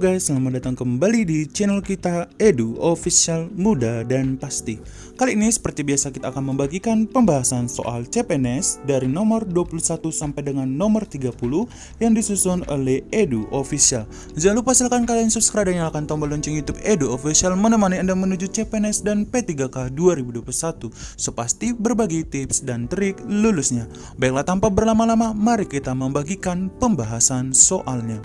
guys, selamat datang kembali di channel kita Edu Official Muda dan Pasti. Kali ini seperti biasa kita akan membagikan pembahasan soal CPNS dari nomor 21 sampai dengan nomor 30 yang disusun oleh Edu Official. Jangan lupa silahkan kalian subscribe dan nyalakan tombol lonceng YouTube Edu Official menemani Anda menuju CPNS dan P3K 2021. Sepasti berbagi tips dan trik lulusnya. Baiklah tanpa berlama-lama, mari kita membagikan pembahasan soalnya.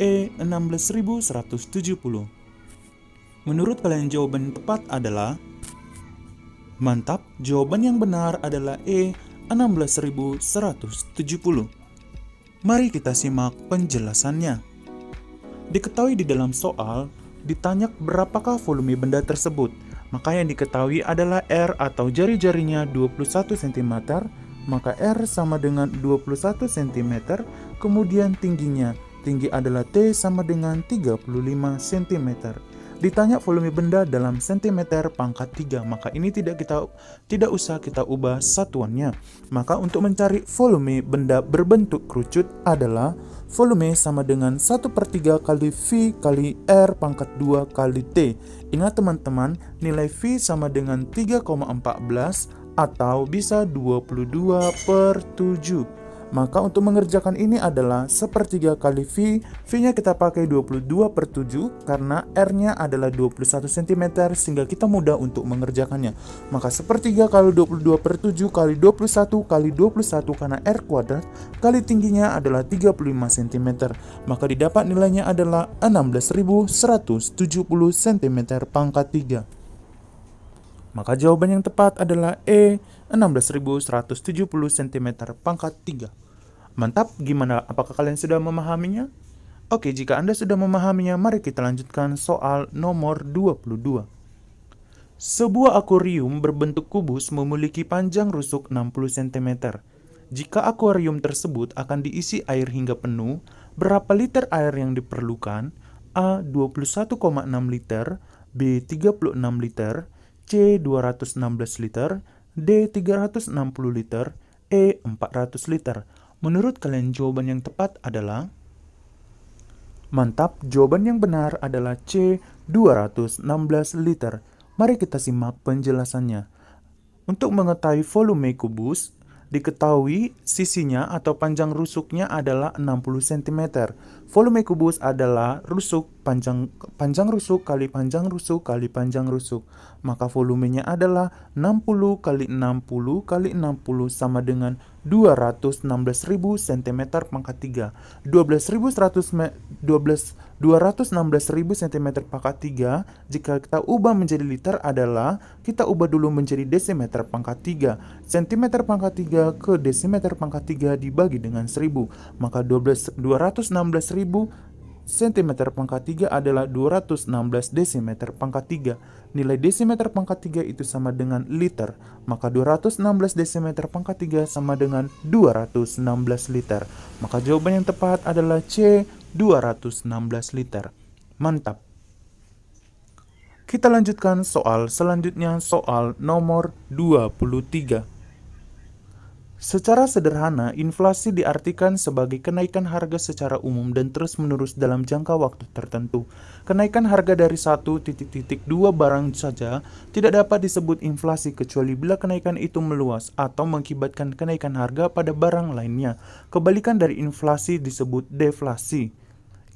E16170. Menurut kalian jawaban tepat adalah Mantap, jawaban yang benar adalah E16170. Mari kita simak penjelasannya. Diketahui di dalam soal, ditanya berapakah volume benda tersebut, maka yang diketahui adalah R atau jari-jarinya 21 cm, maka R sama dengan 21 cm, kemudian tingginya Tinggi adalah T sama dengan 35 cm. Ditanya volume benda dalam cm pangkat 3, maka ini tidak kita tidak usah kita ubah satuannya. Maka untuk mencari volume benda berbentuk kerucut adalah volume sama dengan 1 per 3 kali V kali R pangkat 2 kali T. Ingat teman-teman, nilai V sama dengan 3,14 atau bisa 22 per 7. Maka untuk mengerjakan ini adalah sepertiga kali V. V-nya kita pakai 22 per 7 karena R-nya adalah 21 cm sehingga kita mudah untuk mengerjakannya. Maka sepertiga kali 22 per 7 kali 21 kali 21 karena R kuadrat kali tingginya adalah 35 cm. Maka didapat nilainya adalah 16.170 cm pangkat 3. Maka jawaban yang tepat adalah E 16.170 cm pangkat 3. Mantap, gimana? Apakah kalian sudah memahaminya? Oke, jika Anda sudah memahaminya, mari kita lanjutkan soal nomor 22. Sebuah akuarium berbentuk kubus memiliki panjang rusuk 60 cm. Jika akuarium tersebut akan diisi air hingga penuh, berapa liter air yang diperlukan? A. 21,6 liter B. 36 liter C. 216 liter D 360 liter, E 400 liter. Menurut kalian jawaban yang tepat adalah Mantap, jawaban yang benar adalah C 216 liter. Mari kita simak penjelasannya. Untuk mengetahui volume kubus, diketahui sisinya atau panjang rusuknya adalah 60 cm. Volume kubus adalah rusuk panjang panjang rusuk kali panjang rusuk kali panjang rusuk. Maka volumenya adalah 60 kali 60 kali 60 sama dengan 216.000 cm pangkat 3. 12.100 12 216.000 cm pangkat 3 jika kita ubah menjadi liter adalah kita ubah dulu menjadi desimeter pangkat 3. cm pangkat 3 ke desimeter pangkat 3 dibagi dengan 1000 maka 12 216.000 1000 cm pangkat 3 adalah 216 desimeter pangkat 3. Nilai desimeter pangkat 3 itu sama dengan liter, maka 216 desimeter pangkat 3 sama dengan 216 liter. Maka jawaban yang tepat adalah C, 216 liter. Mantap. Kita lanjutkan soal selanjutnya, soal nomor 23. Secara sederhana, inflasi diartikan sebagai kenaikan harga secara umum dan terus-menerus dalam jangka waktu tertentu. Kenaikan harga dari satu titik-titik dua barang saja tidak dapat disebut inflasi kecuali bila kenaikan itu meluas atau mengakibatkan kenaikan harga pada barang lainnya. Kebalikan dari inflasi disebut deflasi.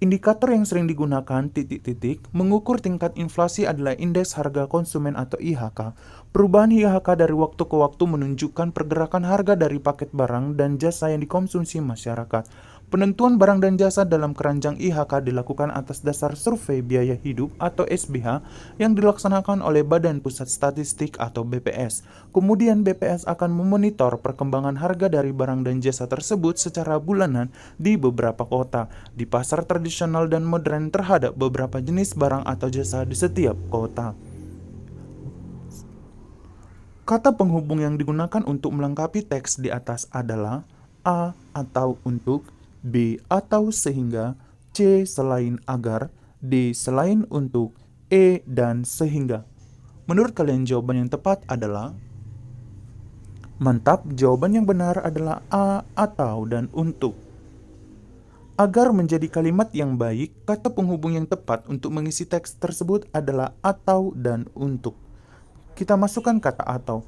Indikator yang sering digunakan titik-titik mengukur tingkat inflasi adalah indeks harga konsumen atau IHK. Perubahan IHK dari waktu ke waktu menunjukkan pergerakan harga dari paket barang dan jasa yang dikonsumsi masyarakat. Penentuan barang dan jasa dalam keranjang IHK dilakukan atas dasar survei biaya hidup atau SBH yang dilaksanakan oleh Badan Pusat Statistik atau BPS. Kemudian BPS akan memonitor perkembangan harga dari barang dan jasa tersebut secara bulanan di beberapa kota, di pasar tradisional dan modern terhadap beberapa jenis barang atau jasa di setiap kota. Kata penghubung yang digunakan untuk melengkapi teks di atas adalah a atau untuk, B atau sehingga, C selain agar, D selain untuk, E dan sehingga. Menurut kalian jawaban yang tepat adalah Mantap, jawaban yang benar adalah A atau dan untuk. Agar menjadi kalimat yang baik, kata penghubung yang tepat untuk mengisi teks tersebut adalah atau dan untuk. Kita masukkan kata atau.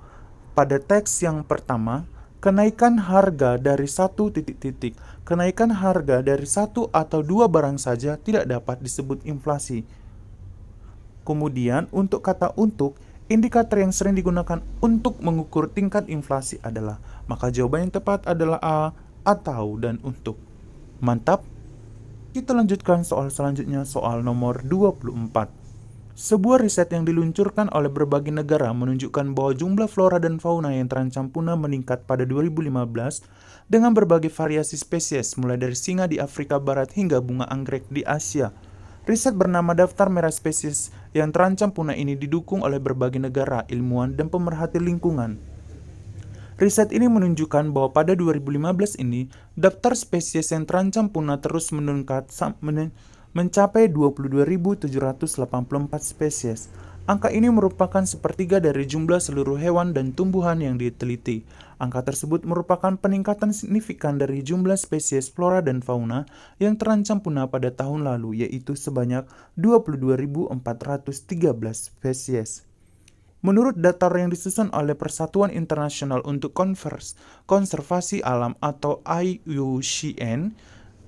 Pada teks yang pertama, Kenaikan harga dari satu titik-titik, kenaikan harga dari satu atau dua barang saja tidak dapat disebut inflasi. Kemudian, untuk kata "untuk", indikator yang sering digunakan untuk mengukur tingkat inflasi adalah, maka jawaban yang tepat adalah A, atau, dan untuk. Mantap! Kita lanjutkan soal selanjutnya, soal nomor 24. Sebuah riset yang diluncurkan oleh berbagai negara menunjukkan bahwa jumlah flora dan fauna yang terancam punah meningkat pada 2015 dengan berbagai variasi spesies mulai dari singa di Afrika Barat hingga bunga anggrek di Asia. Riset bernama Daftar Merah Spesies yang terancam punah ini didukung oleh berbagai negara, ilmuwan, dan pemerhati lingkungan. Riset ini menunjukkan bahwa pada 2015 ini, daftar spesies yang terancam punah terus meningkat, mencapai 22.784 spesies. Angka ini merupakan sepertiga dari jumlah seluruh hewan dan tumbuhan yang diteliti. Angka tersebut merupakan peningkatan signifikan dari jumlah spesies flora dan fauna yang terancam punah pada tahun lalu, yaitu sebanyak 22.413 spesies. Menurut data yang disusun oleh Persatuan Internasional untuk Konvers Konservasi Alam atau IUCN,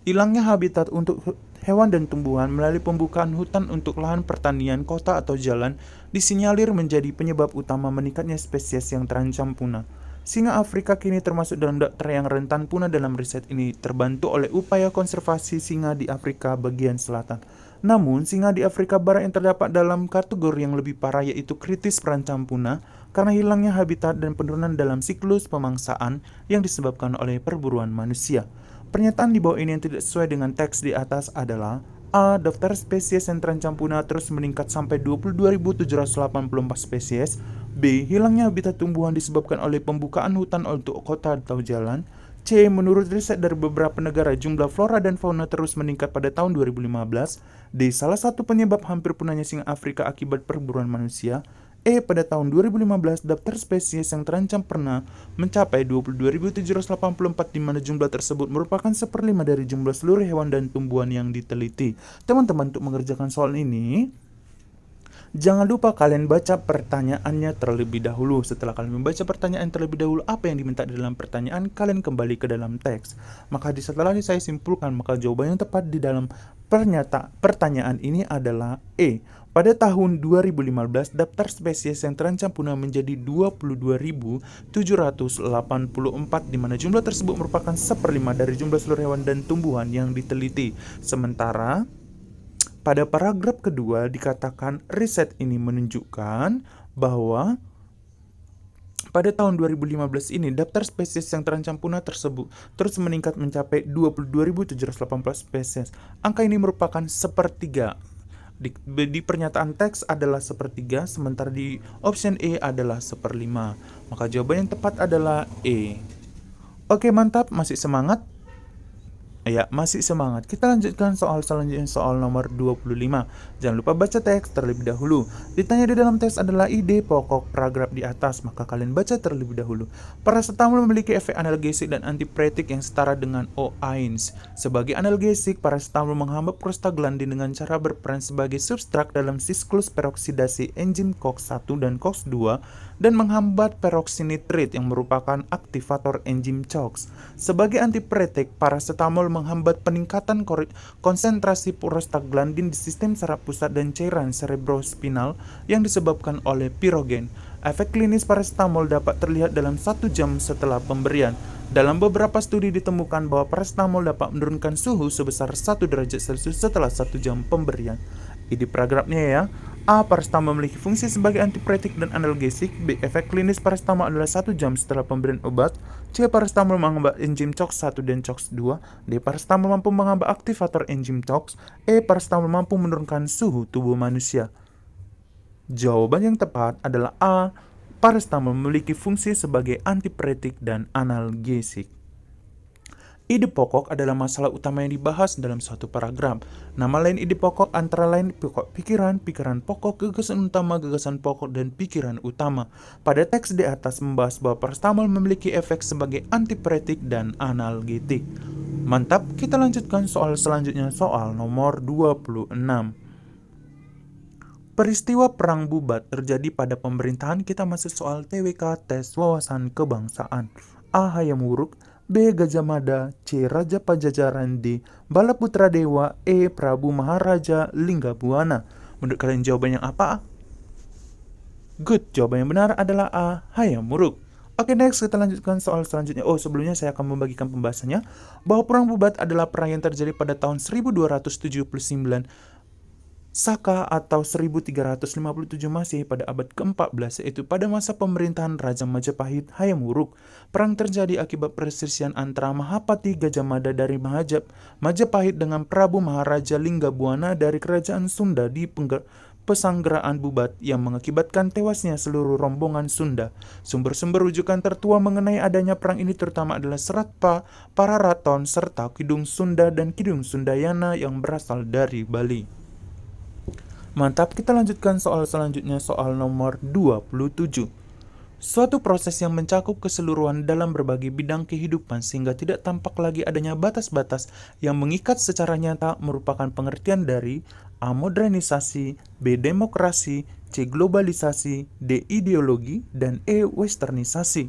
Hilangnya habitat untuk hewan dan tumbuhan melalui pembukaan hutan untuk lahan pertanian, kota, atau jalan disinyalir menjadi penyebab utama meningkatnya spesies yang terancam punah. Singa Afrika kini termasuk dalam daftar yang rentan punah dalam riset ini, terbantu oleh upaya konservasi singa di Afrika bagian selatan. Namun, singa di Afrika Barat yang terdapat dalam kategori yang lebih parah yaitu kritis perancam punah karena hilangnya habitat dan penurunan dalam siklus pemangsaan yang disebabkan oleh perburuan manusia. Pernyataan di bawah ini yang tidak sesuai dengan teks di atas adalah A. Daftar spesies yang terancam punah terus meningkat sampai 22.784 spesies. B. Hilangnya habitat tumbuhan disebabkan oleh pembukaan hutan untuk kota atau jalan. C. Menurut riset dari beberapa negara, jumlah flora dan fauna terus meningkat pada tahun 2015. D. Salah satu penyebab hampir punahnya singa Afrika akibat perburuan manusia. E pada tahun 2015 daftar spesies yang terancam pernah mencapai 22.784 di mana jumlah tersebut merupakan seperlima dari jumlah seluruh hewan dan tumbuhan yang diteliti. Teman-teman untuk mengerjakan soal ini, Jangan lupa kalian baca pertanyaannya terlebih dahulu. Setelah kalian membaca pertanyaan terlebih dahulu, apa yang diminta di dalam pertanyaan, kalian kembali ke dalam teks. Maka di setelah ini saya simpulkan, maka jawaban yang tepat di dalam pernyata pertanyaan ini adalah E. Pada tahun 2015, daftar spesies yang terancam punah menjadi 22.784 di mana jumlah tersebut merupakan seperlima dari jumlah seluruh hewan dan tumbuhan yang diteliti. Sementara pada paragraf kedua dikatakan riset ini menunjukkan bahwa pada tahun 2015 ini, daftar spesies yang terancam punah tersebut terus meningkat mencapai 22.718 spesies. Angka ini merupakan sepertiga di, di pernyataan teks adalah sepertiga, sementara di option E adalah seperlima. Maka jawaban yang tepat adalah E. Oke mantap, masih semangat? Ya, masih semangat. Kita lanjutkan soal selanjutnya soal nomor 25. Jangan lupa baca teks terlebih dahulu. Ditanya di dalam teks adalah ide pokok paragraf di atas, maka kalian baca terlebih dahulu. Paracetamol memiliki efek analgesik dan antipretik yang setara dengan O-ains. Sebagai analgesik, paracetamol menghambat prostaglandin dengan cara berperan sebagai substrat dalam siklus peroksidasi enzim COX-1 dan COX-2 dan menghambat peroksinitrit yang merupakan aktivator enzim COX. Sebagai antipretik, paracetamol menghambat peningkatan konsentrasi prostaglandin di sistem saraf pusat dan cairan cerebrospinal yang disebabkan oleh pirogen. Efek klinis paracetamol dapat terlihat dalam satu jam setelah pemberian. Dalam beberapa studi ditemukan bahwa paracetamol dapat menurunkan suhu sebesar 1 derajat Celcius setelah satu jam pemberian. Ini paragrafnya ya. A. Paracetamol memiliki fungsi sebagai antipretik dan analgesik. B. Efek klinis paracetamol adalah 1 jam setelah pemberian obat. C. Parastama menghambat enzim COX-1 dan COX-2. D. Paracetamol mampu menghambat aktivator enzim COX. E. Paracetamol mampu menurunkan suhu tubuh manusia. Jawaban yang tepat adalah A. Paracetamol memiliki fungsi sebagai antipretik dan analgesik. Ide pokok adalah masalah utama yang dibahas dalam suatu paragraf. Nama lain ide pokok antara lain pikiran, pikiran pokok, gagasan utama, gagasan pokok, dan pikiran utama. Pada teks di atas membahas bahwa paracetamol memiliki efek sebagai antipretik dan analgetik. Mantap, kita lanjutkan soal selanjutnya soal nomor 26. Peristiwa Perang Bubat terjadi pada pemerintahan kita masih soal TWK tes wawasan kebangsaan. A. buruk, B. Gajah Mada C. Raja Pajajaran D. Balaputra Dewa E. Prabu Maharaja Lingga Buana Menurut kalian jawaban yang apa? Good, jawaban yang benar adalah A. Hayam Muruk Oke okay, next kita lanjutkan soal selanjutnya. Oh sebelumnya saya akan membagikan pembahasannya bahwa perang Bubat adalah perang yang terjadi pada tahun 1279 Saka atau 1357 masih pada abad ke-14 yaitu pada masa pemerintahan Raja Majapahit Hayam Wuruk. Perang terjadi akibat perselisihan antara Mahapati Gajah Mada dari Mahajab, Majapahit dengan Prabu Maharaja Linggabuana dari Kerajaan Sunda di Pengger pesanggeraan Bubat yang mengakibatkan tewasnya seluruh rombongan Sunda. Sumber-sumber rujukan tertua mengenai adanya perang ini terutama adalah Seratpa, para raton, serta Kidung Sunda dan Kidung Sundayana yang berasal dari Bali. Mantap, kita lanjutkan soal selanjutnya soal nomor 27. Suatu proses yang mencakup keseluruhan dalam berbagai bidang kehidupan sehingga tidak tampak lagi adanya batas-batas yang mengikat secara nyata merupakan pengertian dari A. Modernisasi, B. Demokrasi, C. Globalisasi, D. Ideologi, dan E. Westernisasi.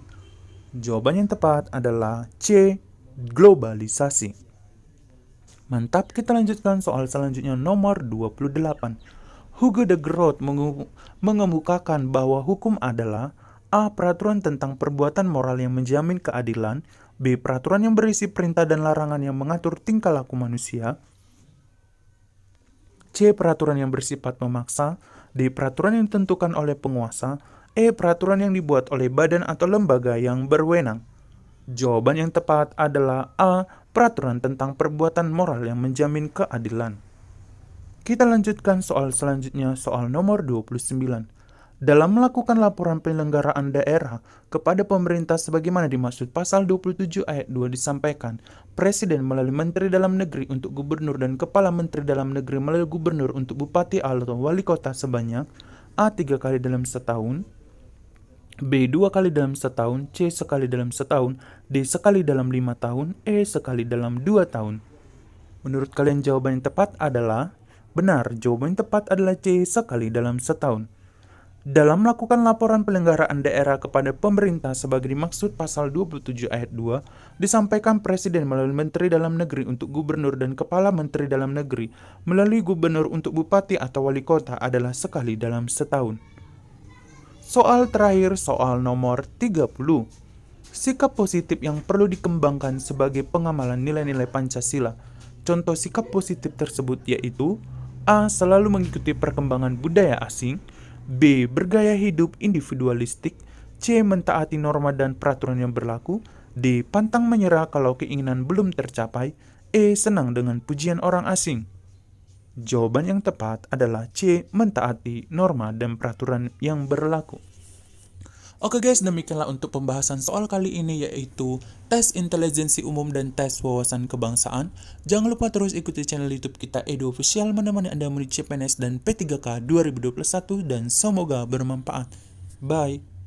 Jawaban yang tepat adalah C. Globalisasi. Mantap, kita lanjutkan soal selanjutnya nomor 28 Hugo de Groot mengemukakan bahwa hukum adalah A. Peraturan tentang perbuatan moral yang menjamin keadilan B. Peraturan yang berisi perintah dan larangan yang mengatur tingkah laku manusia C. Peraturan yang bersifat memaksa D. Peraturan yang ditentukan oleh penguasa E. Peraturan yang dibuat oleh badan atau lembaga yang berwenang Jawaban yang tepat adalah A. Peraturan tentang perbuatan moral yang menjamin keadilan kita lanjutkan soal selanjutnya, soal nomor 29. Dalam melakukan laporan penyelenggaraan daerah kepada pemerintah sebagaimana dimaksud pasal 27 ayat 2 disampaikan, Presiden melalui Menteri Dalam Negeri untuk Gubernur dan Kepala Menteri Dalam Negeri melalui Gubernur untuk Bupati atau Wali Kota sebanyak A. 3 kali dalam setahun, B. dua kali dalam setahun, C. sekali dalam setahun, D. sekali dalam lima tahun, E. sekali dalam dua tahun. Menurut kalian jawaban yang tepat adalah Benar, jawaban tepat adalah C sekali dalam setahun. Dalam melakukan laporan penyelenggaraan daerah kepada pemerintah sebagai dimaksud pasal 27 ayat 2, disampaikan Presiden melalui Menteri Dalam Negeri untuk Gubernur dan Kepala Menteri Dalam Negeri melalui Gubernur untuk Bupati atau Wali Kota adalah sekali dalam setahun. Soal terakhir, soal nomor 30 sikap positif yang perlu dikembangkan sebagai pengamalan nilai-nilai Pancasila. Contoh sikap positif tersebut yaitu A. Selalu mengikuti perkembangan budaya asing B. Bergaya hidup individualistik C. Mentaati norma dan peraturan yang berlaku D. Pantang menyerah kalau keinginan belum tercapai E. Senang dengan pujian orang asing Jawaban yang tepat adalah C. Mentaati norma dan peraturan yang berlaku Oke guys, demikianlah untuk pembahasan soal kali ini yaitu tes intelijensi umum dan tes wawasan kebangsaan. Jangan lupa terus ikuti channel YouTube kita Edu Official menemani Anda menuju CPNS dan P3K 2021 dan semoga bermanfaat. Bye.